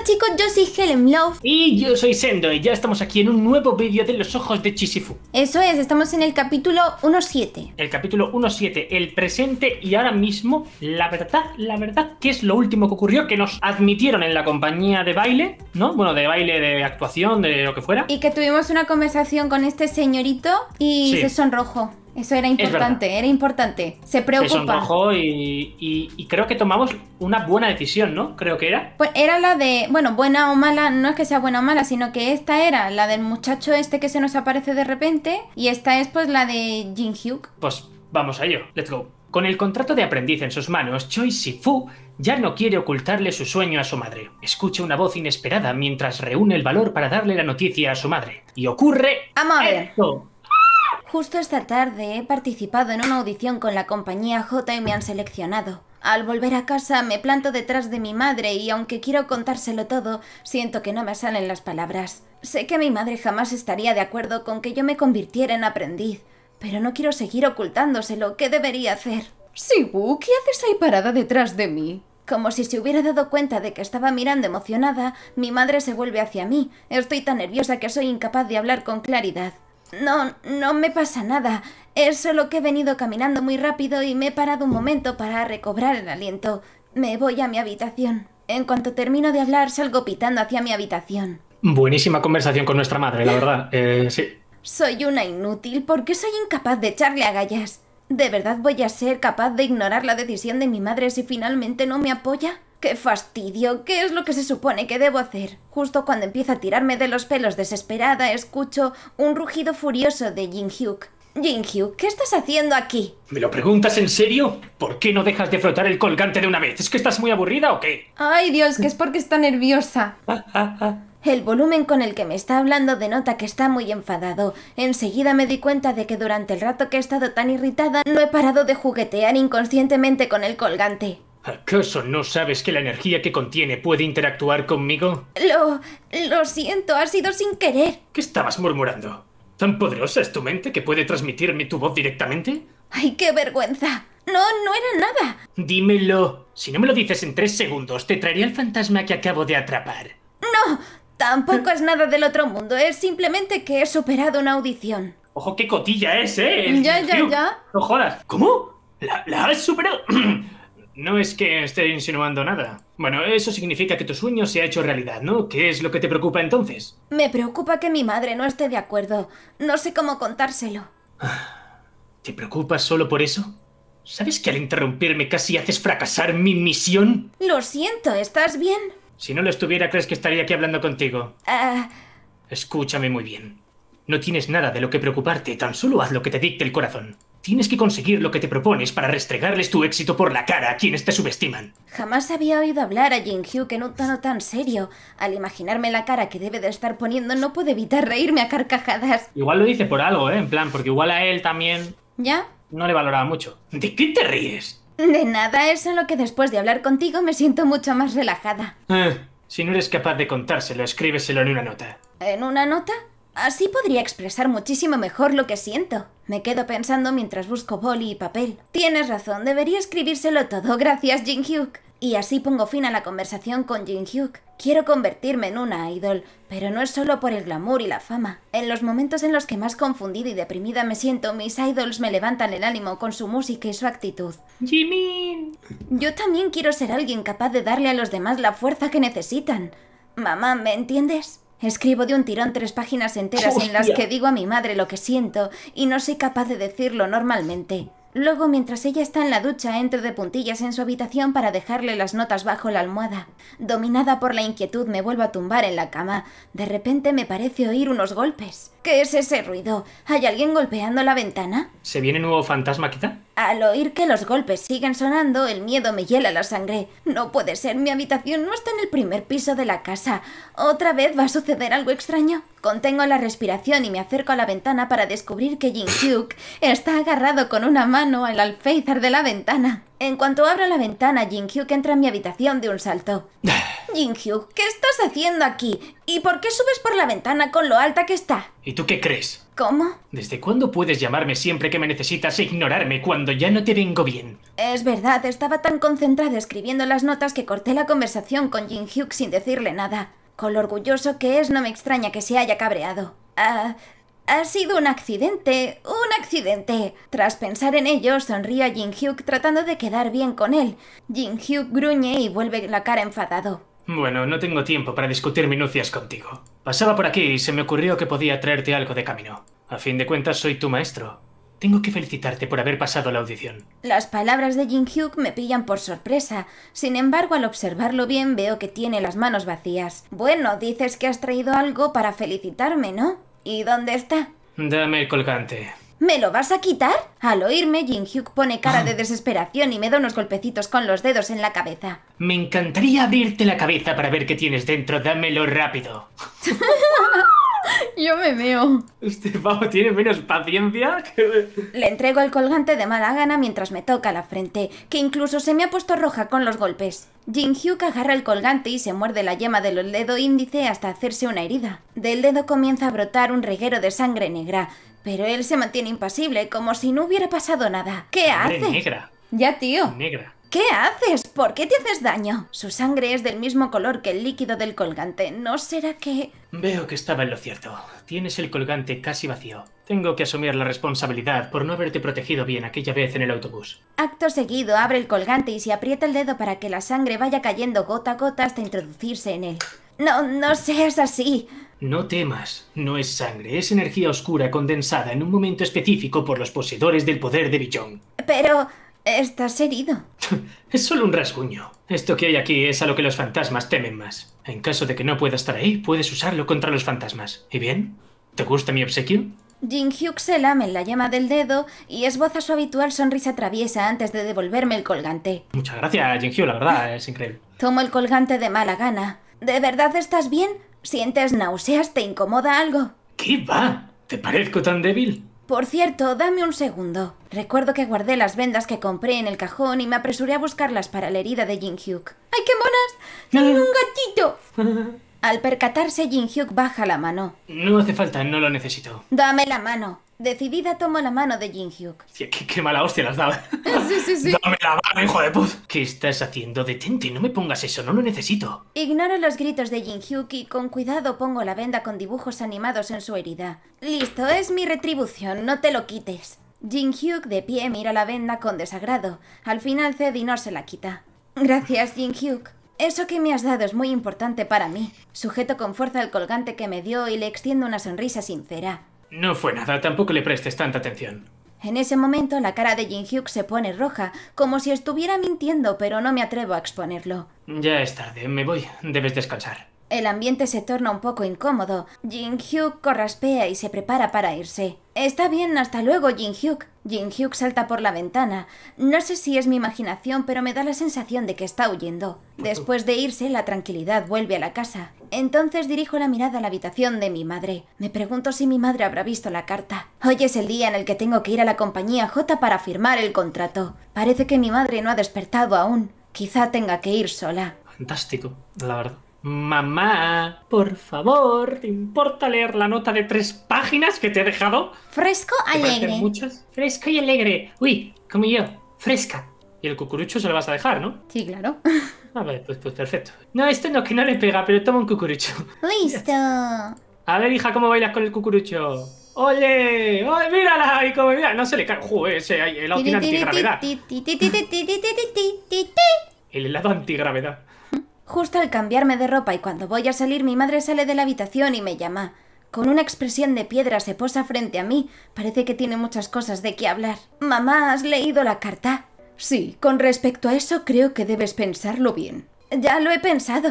Hola chicos, yo soy Helen Love. Y yo soy Sendo y ya estamos aquí en un nuevo vídeo de los ojos de Chisifu. Eso es, estamos en el capítulo 1.7. El capítulo 1.7, el presente y ahora mismo, la verdad, la verdad, que es lo último que ocurrió, que nos admitieron en la compañía de baile, ¿no? Bueno, de baile, de actuación, de lo que fuera. Y que tuvimos una conversación con este señorito y se sonrojó. Eso era importante, era importante. Se preocupa. Se y, creo que tomamos una buena decisión, ¿no? Creo que era. Pues era la de, bueno, buena o mala, no es que sea buena o mala, sino que esta era la del muchacho este que se nos aparece de repente y esta es pues la de Jin Hyuk. Pues vamos a ello, let's go. Con el contrato de aprendiz en sus manos, Choi Si-Fu ya no quiere ocultarle su sueño a su madre. Escucha una voz inesperada mientras reúne el valor para darle la noticia a su madre. Y ocurre... Justo esta tarde he participado en una audición con la compañía J y me han seleccionado. Al volver a casa me planto detrás de mi madre y aunque quiero contárselo todo, siento que no me salen las palabras. Sé que mi madre jamás estaría de acuerdo con que yo me convirtiera en aprendiz, pero no quiero seguir ocultándoselo. ¿Qué debería hacer? Sibu, ¿qué haces ahí parada detrás de mí? Como si se hubiera dado cuenta de que estaba mirando emocionada, mi madre se vuelve hacia mí. Estoy tan nerviosa que soy incapaz de hablar con claridad. No, no me pasa nada. Es solo que he venido caminando muy rápido y me he parado un momento para recobrar el aliento. Me voy a mi habitación. En cuanto termino de hablar, salgo pitando hacia mi habitación. Buenísima conversación con nuestra madre, la verdad. Eh, sí. Soy una inútil porque soy incapaz de echarle agallas. ¿De verdad voy a ser capaz de ignorar la decisión de mi madre si finalmente no me apoya? ¡Qué fastidio! ¿Qué es lo que se supone que debo hacer? Justo cuando empieza a tirarme de los pelos desesperada, escucho un rugido furioso de Jin Hyuk. Jin Hyuk, ¿qué estás haciendo aquí? ¿Me lo preguntas en serio? ¿Por qué no dejas de frotar el colgante de una vez? ¿Es que estás muy aburrida o qué? Ay, Dios, que es porque está nerviosa. Ah, ah, ah. El volumen con el que me está hablando denota que está muy enfadado. Enseguida me di cuenta de que durante el rato que he estado tan irritada no he parado de juguetear inconscientemente con el colgante. ¿Acaso no sabes que la energía que contiene puede interactuar conmigo? Lo... lo siento, ha sido sin querer. ¿Qué estabas murmurando? ¿Tan poderosa es tu mente que puede transmitirme tu voz directamente? ¡Ay, qué vergüenza! No, no era nada. Dímelo. Si no me lo dices en tres segundos, te traeré al fantasma que acabo de atrapar. No, tampoco es nada del otro mundo. Es simplemente que he superado una audición. Ojo, qué cotilla es, ¿eh? Ya, ya, ya. No jodas. ¿Cómo? ¿La, la has superado? No es que esté insinuando nada. Bueno, eso significa que tu sueño se ha hecho realidad, ¿no? ¿Qué es lo que te preocupa entonces? Me preocupa que mi madre no esté de acuerdo. No sé cómo contárselo. ¿Te preocupas solo por eso? ¿Sabes que al interrumpirme casi haces fracasar mi misión? Lo siento, ¿estás bien? Si no lo estuviera, ¿crees que estaría aquí hablando contigo? Ah. Escúchame muy bien. No tienes nada de lo que preocuparte, tan solo haz lo que te dicte el corazón. Tienes que conseguir lo que te propones para restregarles tu éxito por la cara a quienes te subestiman. Jamás había oído hablar a Jin Hyuk en un tono tan serio. Al imaginarme la cara que debe de estar poniendo, no puedo evitar reírme a carcajadas. Igual lo dice por algo, ¿eh? En plan, porque igual a él también... ¿Ya? No le valoraba mucho. ¿De qué te ríes? De nada, es solo que después de hablar contigo me siento mucho más relajada. Eh, si no eres capaz de contárselo, escríbeselo en una nota. ¿En una nota? Así podría expresar muchísimo mejor lo que siento. Me quedo pensando mientras busco boli y papel. Tienes razón, debería escribírselo todo, gracias Jin Hyuk. Y así pongo fin a la conversación con Jin Hyuk. Quiero convertirme en una idol, pero no es solo por el glamour y la fama. En los momentos en los que más confundida y deprimida me siento, mis idols me levantan el ánimo con su música y su actitud. Jimin. Yo también quiero ser alguien capaz de darle a los demás la fuerza que necesitan. Mamá, ¿me entiendes? Escribo de un tirón tres páginas enteras en las que digo a mi madre lo que siento y no soy capaz de decirlo normalmente. Luego, mientras ella está en la ducha, entro de puntillas en su habitación para dejarle las notas bajo la almohada. Dominada por la inquietud, me vuelvo a tumbar en la cama. De repente me parece oír unos golpes. ¿Qué es ese ruido? ¿Hay alguien golpeando la ventana? ¿Se viene nuevo fantasma quizá? Al oír que los golpes siguen sonando, el miedo me hiela la sangre. No puede ser, mi habitación no está en el primer piso de la casa. ¿Otra vez va a suceder algo extraño? Contengo la respiración y me acerco a la ventana para descubrir que Jin Hyuk está agarrado con una mano al alféizar de la ventana. En cuanto abro la ventana, Jin Hyuk entra en mi habitación de un salto. Jin Hyuk, ¿qué estás haciendo aquí? ¿Y por qué subes por la ventana con lo alta que está? ¿Y tú qué crees? ¿Cómo? ¿Desde cuándo puedes llamarme siempre que me necesitas e ignorarme cuando ya no te vengo bien? Es verdad, estaba tan concentrada escribiendo las notas que corté la conversación con Jin Hyuk sin decirle nada. Con lo orgulloso que es, no me extraña que se haya cabreado. Ah, ha sido un accidente, un accidente. Tras pensar en ello, sonríe a Jin Hyuk tratando de quedar bien con él. Jin Hyuk gruñe y vuelve la cara enfadado. Bueno, no tengo tiempo para discutir minucias contigo. Pasaba por aquí y se me ocurrió que podía traerte algo de camino. A fin de cuentas, soy tu maestro. Tengo que felicitarte por haber pasado la audición. Las palabras de Jin Hyuk me pillan por sorpresa. Sin embargo, al observarlo bien veo que tiene las manos vacías. Bueno, dices que has traído algo para felicitarme, ¿no? ¿Y dónde está? Dame el colgante. ¿Me lo vas a quitar? Al oírme, Jin Hyuk pone cara de ah. desesperación y me da unos golpecitos con los dedos en la cabeza. Me encantaría abrirte la cabeza para ver qué tienes dentro. Dámelo rápido. Yo me meo. Este pavo tiene menos paciencia que... Le entrego el colgante de mala gana mientras me toca la frente, que incluso se me ha puesto roja con los golpes. Jin Hyuk agarra el colgante y se muerde la yema del dedo índice hasta hacerse una herida. Del dedo comienza a brotar un reguero de sangre negra. Pero él se mantiene impasible, como si no hubiera pasado nada. ¿Qué hace? negra. Ya, tío. Negra. ¿Qué haces? ¿Por qué te haces daño? Su sangre es del mismo color que el líquido del colgante. ¿No será que...? Veo que estaba en lo cierto. Tienes el colgante casi vacío. Tengo que asumir la responsabilidad por no haberte protegido bien aquella vez en el autobús. Acto seguido abre el colgante y se aprieta el dedo para que la sangre vaya cayendo gota a gota hasta introducirse en él. No, no seas así. No temas, no es sangre, es energía oscura condensada en un momento específico por los poseedores del poder de Bichón. Pero... estás herido. Es solo un rasguño. Esto que hay aquí es a lo que los fantasmas temen más. En caso de que no pueda estar ahí, puedes usarlo contra los fantasmas. ¿Y bien? ¿Te gusta mi obsequio? Jin Hyuk se lame en la llama del dedo y esboza su habitual sonrisa traviesa antes de devolverme el colgante. Muchas gracias, Jin la verdad, es increíble. Tomo el colgante de mala gana. ¿De verdad estás bien? ¿Sientes náuseas? ¿Te incomoda algo? ¿Qué va? ¿Te parezco tan débil? Por cierto, dame un segundo. Recuerdo que guardé las vendas que compré en el cajón y me apresuré a buscarlas para la herida de Jin-hyuk. ¡Ay, qué monas! ¡Tiene un gatito! Al percatarse, Jin-hyuk baja la mano. No hace falta, no lo necesito. Dame la mano. Decidida tomo la mano de Jin Hyuk. qué, mala hostia las daba. Sí, sí, sí. Dame la mano, hijo de puz! ¿Qué estás haciendo? Detente, no me pongas eso, no lo necesito. Ignoro los gritos de Jin Hyuk y con cuidado pongo la venda con dibujos animados en su herida. Listo, es mi retribución, no te lo quites. Jin Hyuk de pie mira la venda con desagrado. Al final Cedi no se la quita. Gracias, Jin Hyuk. Eso que me has dado es muy importante para mí. Sujeto con fuerza el colgante que me dio y le extiendo una sonrisa sincera. No fue nada, tampoco le prestes tanta atención. En ese momento la cara de Jin Hyuk se pone roja, como si estuviera mintiendo, pero no me atrevo a exponerlo. Ya es tarde, me voy, debes descansar. El ambiente se torna un poco incómodo. Jin-hyuk corraspea y se prepara para irse. Está bien, hasta luego, Jin-hyuk. Jin-hyuk salta por la ventana. No sé si es mi imaginación, pero me da la sensación de que está huyendo. Después de irse, la tranquilidad vuelve a la casa. Entonces dirijo la mirada a la habitación de mi madre. Me pregunto si mi madre habrá visto la carta. Hoy es el día en el que tengo que ir a la compañía J para firmar el contrato. Parece que mi madre no ha despertado aún. Quizá tenga que ir sola. Fantástico, la verdad. Mamá, por favor, ¿te importa leer la nota de tres páginas que te he dejado? Fresco, alegre. Muchas? Fresco y alegre. Uy, como yo, fresca. Y el cucurucho se lo vas a dejar, ¿no? Sí, claro. A ver, pues, perfecto. No, esto no, que no le pega, pero toma un cucurucho. Listo. A ver, hija, ¿cómo bailas con el cucurucho? Oye, mírala! Y como, mira, no se le cae. Joder, ese helado tiene antigravedad. El helado antigravedad. Justo al cambiarme de ropa y cuando voy a salir mi madre sale de la habitación y me llama. Con una expresión de piedra se posa frente a mí. Parece que tiene muchas cosas de qué hablar. Mamá, ¿has leído la carta? Sí, con respecto a eso creo que debes pensarlo bien. Ya lo he pensado.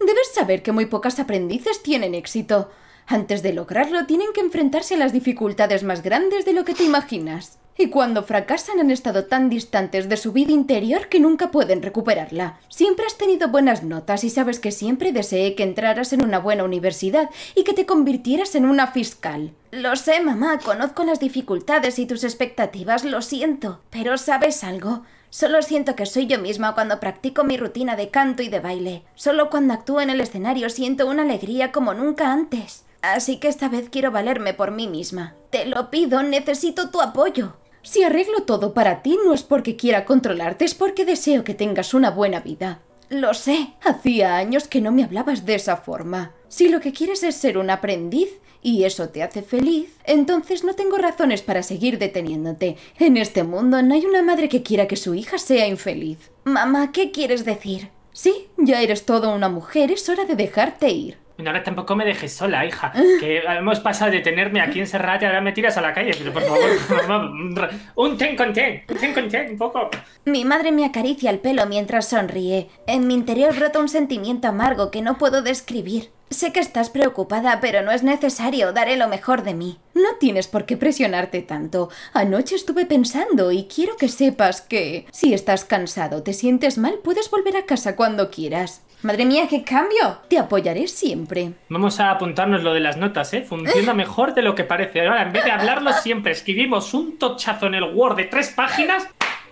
Debes saber que muy pocas aprendices tienen éxito. Antes de lograrlo tienen que enfrentarse a las dificultades más grandes de lo que te imaginas. Y cuando fracasan han estado tan distantes de su vida interior que nunca pueden recuperarla. Siempre has tenido buenas notas y sabes que siempre deseé que entraras en una buena universidad y que te convirtieras en una fiscal. Lo sé, mamá, conozco las dificultades y tus expectativas, lo siento. Pero ¿sabes algo? Solo siento que soy yo misma cuando practico mi rutina de canto y de baile. Solo cuando actúo en el escenario siento una alegría como nunca antes. Así que esta vez quiero valerme por mí misma. Te lo pido, necesito tu apoyo. Si arreglo todo para ti no es porque quiera controlarte, es porque deseo que tengas una buena vida. Lo sé, hacía años que no me hablabas de esa forma. Si lo que quieres es ser un aprendiz y eso te hace feliz, entonces no tengo razones para seguir deteniéndote. En este mundo no hay una madre que quiera que su hija sea infeliz. Mamá, ¿qué quieres decir? Sí, ya eres toda una mujer, es hora de dejarte ir. No, ahora tampoco me dejes sola, hija. Que hemos pasado de tenerme aquí encerrada y ahora me tiras a la calle. Pero por favor, un ten con ten, un ten con ten, un poco. Mi madre me acaricia el pelo mientras sonríe. En mi interior brota un sentimiento amargo que no puedo describir. Sé que estás preocupada, pero no es necesario, daré lo mejor de mí. No tienes por qué presionarte tanto. Anoche estuve pensando y quiero que sepas que... Si estás cansado, te sientes mal, puedes volver a casa cuando quieras. Madre mía, qué cambio. Te apoyaré siempre. Vamos a apuntarnos lo de las notas, ¿eh? Funciona mejor de lo que parece. Ahora, en vez de hablarlo siempre, escribimos un tochazo en el Word de tres páginas.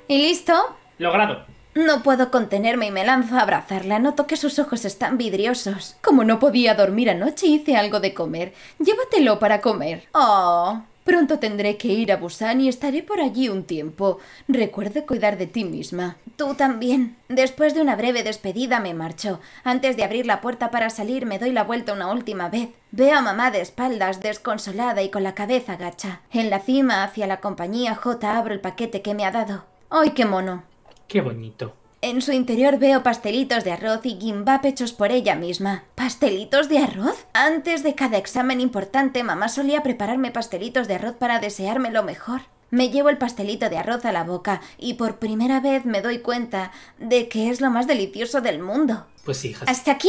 ¿Y listo? Logrado. No puedo contenerme y me lanzo a abrazarla. Noto que sus ojos están vidriosos. Como no podía dormir anoche, hice algo de comer. Llévatelo para comer. Oh. Pronto tendré que ir a Busan y estaré por allí un tiempo. Recuerda cuidar de ti misma. Tú también. Después de una breve despedida me marcho. Antes de abrir la puerta para salir me doy la vuelta una última vez. Veo a mamá de espaldas, desconsolada y con la cabeza gacha. En la cima, hacia la compañía J, abro el paquete que me ha dado. ¡Ay, qué mono! Qué bonito. En su interior veo pastelitos de arroz y guimba hechos por ella misma. ¿Pastelitos de arroz? Antes de cada examen importante, mamá solía prepararme pastelitos de arroz para desearme lo mejor. Me llevo el pastelito de arroz a la boca y por primera vez me doy cuenta de que es lo más delicioso del mundo. Pues sí, hija. ¡Hasta aquí!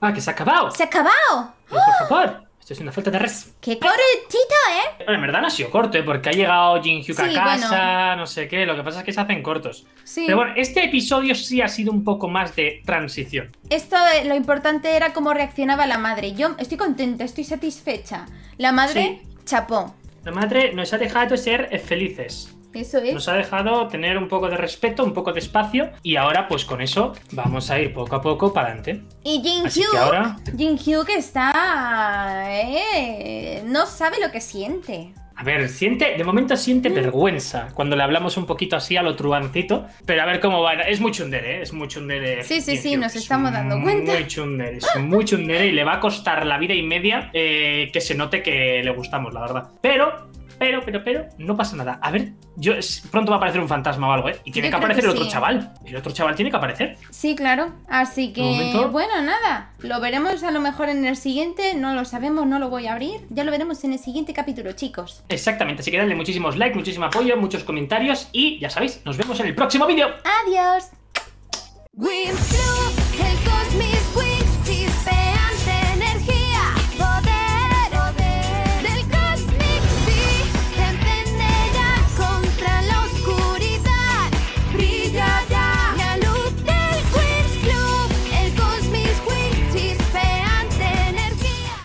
Ah, que se ha acabado. ¡Se ha acabado! por favor es una falta de res. ¡Qué cortito, eh! en verdad no ha sido corto, ¿eh? Porque ha llegado Jin Hyuk a casa, no sé qué. Lo que pasa es que se hacen cortos. Pero bueno, este episodio sí ha sido un poco más de transición. Esto, eh, lo importante era cómo reaccionaba la madre. Yo estoy contenta, estoy satisfecha. La madre, chapó. La madre nos ha dejado ser felices. Eso es. Nos ha dejado tener un poco de respeto, un poco de espacio y ahora pues con eso vamos a ir poco a poco para adelante. Y Jin Hyuk, ahora... Jin Hyuk está... Eh, no sabe lo que siente. A ver, siente, de momento siente mm. vergüenza cuando le hablamos un poquito así a lo truancito, pero a ver cómo va. Es muy chundere, ¿eh? es muy chundere. Sí, sí, sí, nos estamos dando cuenta. Es Muy chundere, es muy chundere y le va a costar la vida y media eh, que se note que le gustamos, la verdad. Pero pero, pero, pero, no pasa nada. A ver, yo pronto va a aparecer un fantasma o algo, ¿eh? Y tiene que aparecer el otro ¿eh? chaval. El otro chaval tiene que aparecer. Sí, claro. Así que, bueno, nada. Lo veremos a lo mejor en el siguiente. No lo sabemos, no lo voy a abrir. Ya lo veremos en el siguiente capítulo, chicos. Exactamente. Así que dadle muchísimos likes, muchísimo apoyo, muchos comentarios. Y ya sabéis, nos vemos en el próximo vídeo. Adiós.